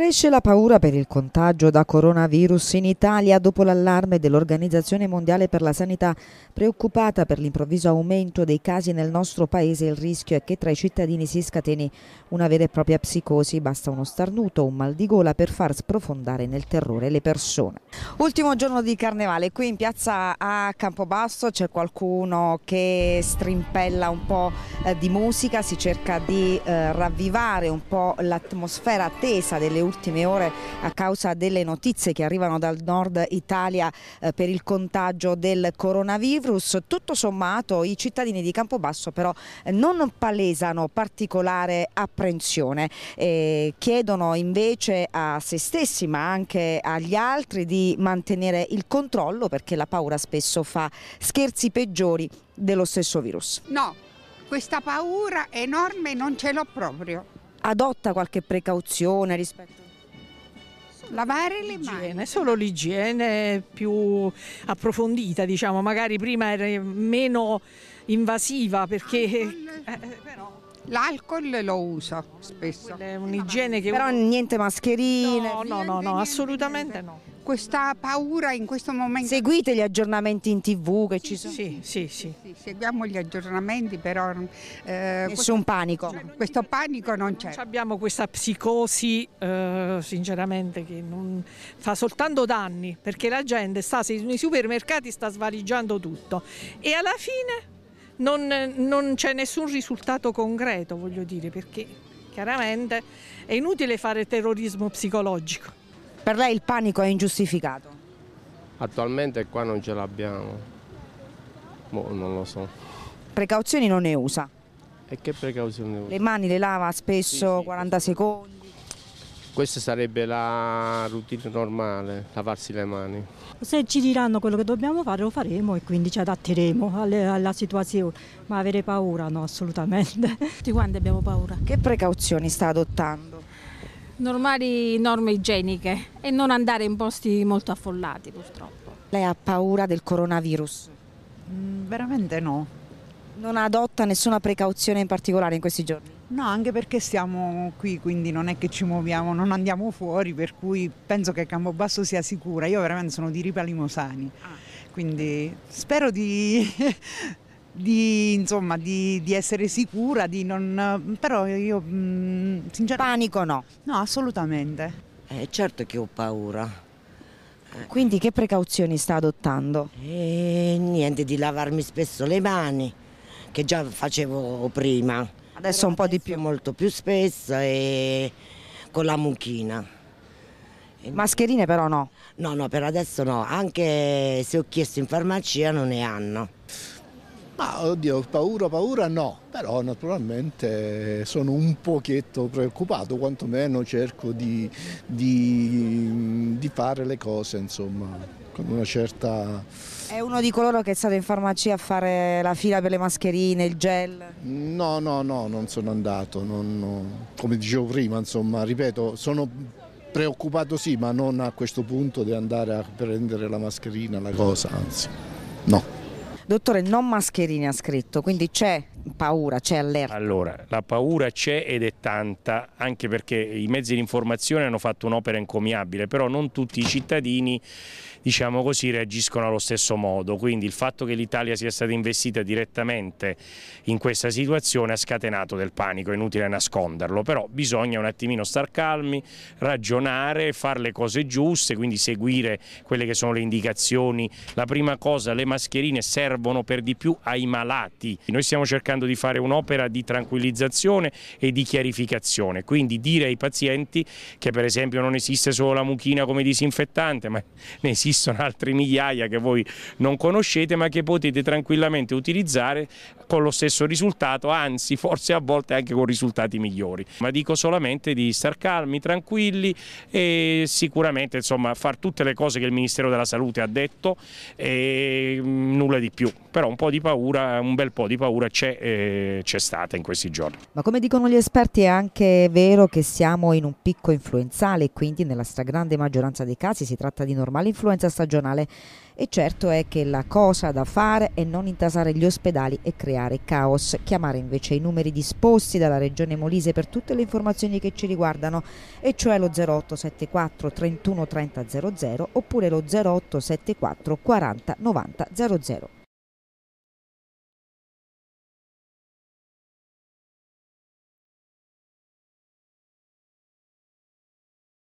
Cresce la paura per il contagio da coronavirus in Italia dopo l'allarme dell'Organizzazione Mondiale per la Sanità preoccupata per l'improvviso aumento dei casi nel nostro paese. Il rischio è che tra i cittadini si scateni una vera e propria psicosi, basta uno starnuto, un mal di gola per far sprofondare nel terrore le persone. Ultimo giorno di carnevale, qui in piazza a Campobasso c'è qualcuno che strimpella un po' eh, di musica, si cerca di eh, ravvivare un po' l'atmosfera tesa delle ultime ore a causa delle notizie che arrivano dal nord Italia eh, per il contagio del coronavirus. Tutto sommato i cittadini di Campobasso però eh, non palesano particolare apprensione, e eh, chiedono invece a se stessi ma anche agli altri di mantenere il controllo perché la paura spesso fa scherzi peggiori dello stesso virus. No, questa paura enorme non ce l'ho proprio adotta qualche precauzione rispetto lavare le mani. Solo l'igiene più approfondita, diciamo, magari prima era meno invasiva perché... L'alcol eh, eh, lo uso spesso. È un'igiene che... Però niente mascherine. No, no, no, no assolutamente no questa paura in questo momento. Seguite gli aggiornamenti in tv che sì, ci sono? Sì, sì, sì, sì. Seguiamo gli aggiornamenti però... Eh, Nessun questo, panico? Cioè, questo panico non c'è. Abbiamo questa psicosi eh, sinceramente che non, fa soltanto danni perché la gente sta nei supermercati sta svaligiando tutto e alla fine non, non c'è nessun risultato concreto voglio dire perché chiaramente è inutile fare terrorismo psicologico. Per lei il panico è ingiustificato? Attualmente qua non ce l'abbiamo, boh, non lo so. Precauzioni non ne usa? E che precauzioni usa? Le mani le lava spesso sì, sì. 40 secondi? Questa sarebbe la routine normale, lavarsi le mani. Se ci diranno quello che dobbiamo fare lo faremo e quindi ci adatteremo alle, alla situazione, ma avere paura no, assolutamente. Tutti quanti abbiamo paura. Che precauzioni sta adottando? normali norme igieniche e non andare in posti molto affollati purtroppo. Lei ha paura del coronavirus? Mm, veramente no. Non adotta nessuna precauzione in particolare in questi giorni? No, anche perché siamo qui, quindi non è che ci muoviamo, non andiamo fuori, per cui penso che Campobasso sia sicura. Io veramente sono di Ripa Limosani, ah. quindi spero di di, insomma, di, di, essere sicura, di non... però io mh, mm, sinceramente... Panico no? No, assolutamente. Eh, certo che ho paura. Eh. Quindi che precauzioni sta adottando? Eh, niente, di lavarmi spesso le mani, che già facevo prima. Adesso un po' di più. Molto più spesso e con la mucchina. Mascherine però no? No, no, per adesso no. Anche se ho chiesto in farmacia non ne hanno. Ma oddio, paura, paura no, però naturalmente sono un pochetto preoccupato, quantomeno cerco di, di, di fare le cose insomma, con una certa... È uno di coloro che è stato in farmacia a fare la fila per le mascherine, il gel? No, no, no, non sono andato, non, no. come dicevo prima, insomma, ripeto, sono preoccupato sì, ma non a questo punto di andare a prendere la mascherina, la cosa, anzi, no. Dottore, non mascherine ha scritto, quindi c'è paura, c'è allerta? Allora, la paura c'è ed è tanta, anche perché i mezzi di informazione hanno fatto un'opera encomiabile, però non tutti i cittadini diciamo così, reagiscono allo stesso modo, quindi il fatto che l'Italia sia stata investita direttamente in questa situazione ha scatenato del panico, è inutile nasconderlo, però bisogna un attimino star calmi, ragionare, fare le cose giuste, quindi seguire quelle che sono le indicazioni. La prima cosa, le mascherine servono per di più ai malati, noi stiamo cercando cercando di fare un'opera di tranquillizzazione e di chiarificazione, quindi dire ai pazienti che per esempio non esiste solo la mucchina come disinfettante, ma ne esistono altre migliaia che voi non conoscete ma che potete tranquillamente utilizzare con lo stesso risultato, anzi forse a volte anche con risultati migliori. Ma dico solamente di star calmi, tranquilli e sicuramente insomma far tutte le cose che il Ministero della Salute ha detto e mm, nulla di più, però un po' di paura, un bel po' di paura c'è, eh, c'è stata in questi giorni. Ma come dicono gli esperti è anche vero che siamo in un picco influenzale quindi nella stragrande maggioranza dei casi si tratta di normale influenza stagionale e certo è che la cosa da fare è non intasare gli ospedali e creare caos, chiamare invece i numeri disposti dalla Regione Molise per tutte le informazioni che ci riguardano, e cioè lo 0874 31 30 oppure lo 0874 40 90 00.